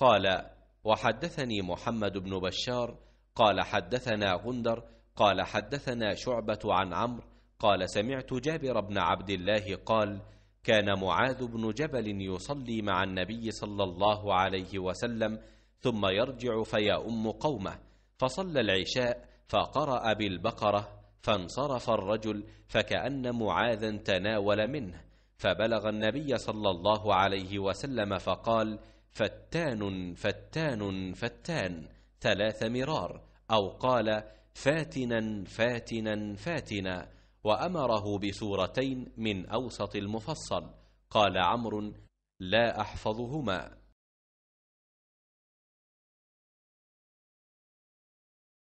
قال وحدثني محمد بن بشار قال حدثنا غندر قال حدثنا شعبة عن عمرو قال سمعت جابر بن عبد الله قال كان معاذ بن جبل يصلي مع النبي صلى الله عليه وسلم ثم يرجع فيؤم قومه فصلى العشاء فقرأ بالبقرة فانصرف الرجل فكأن معاذا تناول منه فبلغ النبي صلى الله عليه وسلم فقال: فتان فتان فتان ثلاث مرار أو قال فاتنا فاتنا فاتنا وأمره بسورتين من أوسط المفصل قال عمرو لا أحفظهما